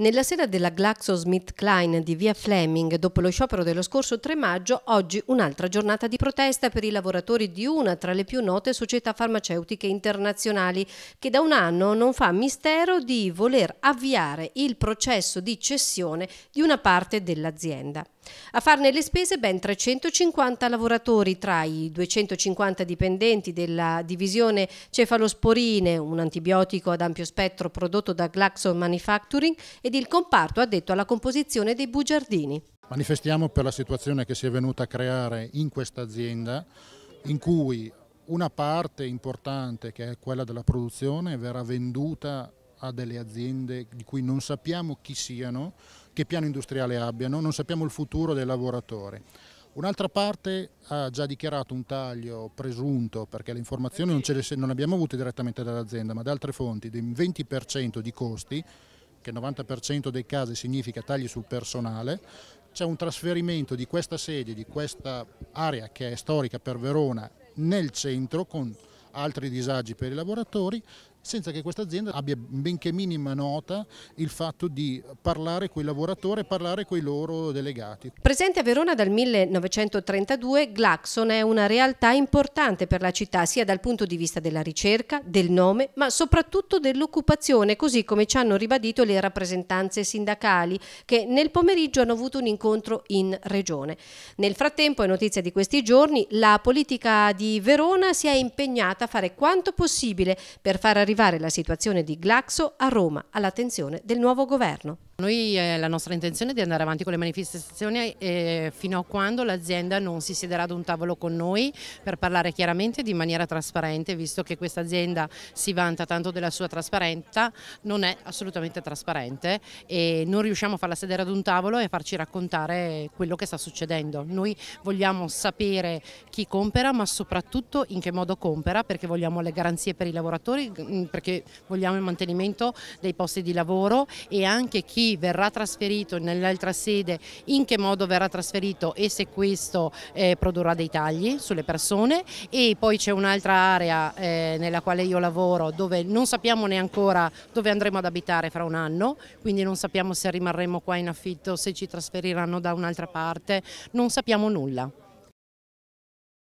Nella sera della GlaxoSmithKline di via Fleming, dopo lo sciopero dello scorso 3 maggio, oggi un'altra giornata di protesta per i lavoratori di una tra le più note società farmaceutiche internazionali, che da un anno non fa mistero di voler avviare il processo di cessione di una parte dell'azienda. A farne le spese ben 350 lavoratori tra i 250 dipendenti della divisione cefalosporine, un antibiotico ad ampio spettro prodotto da Glaxo Manufacturing ed il comparto addetto alla composizione dei bugiardini. Manifestiamo per la situazione che si è venuta a creare in questa azienda in cui una parte importante che è quella della produzione verrà venduta a delle aziende di cui non sappiamo chi siano, che piano industriale abbiano, non sappiamo il futuro del lavoratore. Un'altra parte ha già dichiarato un taglio presunto, perché le informazioni non, le, non abbiamo avute direttamente dall'azienda, ma da altre fonti, di un 20% di costi, che nel 90% dei casi significa tagli sul personale, c'è un trasferimento di questa sede, di questa area che è storica per Verona, nel centro con altri disagi per i lavoratori, senza che questa azienda abbia benché minima nota il fatto di parlare con i lavoratori e parlare con i loro delegati. Presente a Verona dal 1932, Glaxon è una realtà importante per la città sia dal punto di vista della ricerca, del nome, ma soprattutto dell'occupazione, così come ci hanno ribadito le rappresentanze sindacali che nel pomeriggio hanno avuto un incontro in regione. Nel frattempo, è notizia di questi giorni, la politica di Verona si è impegnata a fare quanto possibile per far arrivare arrivare la situazione di Glaxo a Roma all'attenzione del nuovo governo. Noi eh, la nostra intenzione è di andare avanti con le manifestazioni eh, fino a quando l'azienda non si siederà ad un tavolo con noi per parlare chiaramente di maniera trasparente, visto che questa azienda si vanta tanto della sua trasparenza, non è assolutamente trasparente e non riusciamo a farla sedere ad un tavolo e farci raccontare quello che sta succedendo. Noi vogliamo sapere chi compra, ma soprattutto in che modo compra, perché vogliamo le garanzie per i lavoratori, mm, perché vogliamo il mantenimento dei posti di lavoro e anche chi verrà trasferito nell'altra sede, in che modo verrà trasferito e se questo eh, produrrà dei tagli sulle persone e poi c'è un'altra area eh, nella quale io lavoro dove non sappiamo neanche ancora dove andremo ad abitare fra un anno, quindi non sappiamo se rimarremo qua in affitto, se ci trasferiranno da un'altra parte, non sappiamo nulla.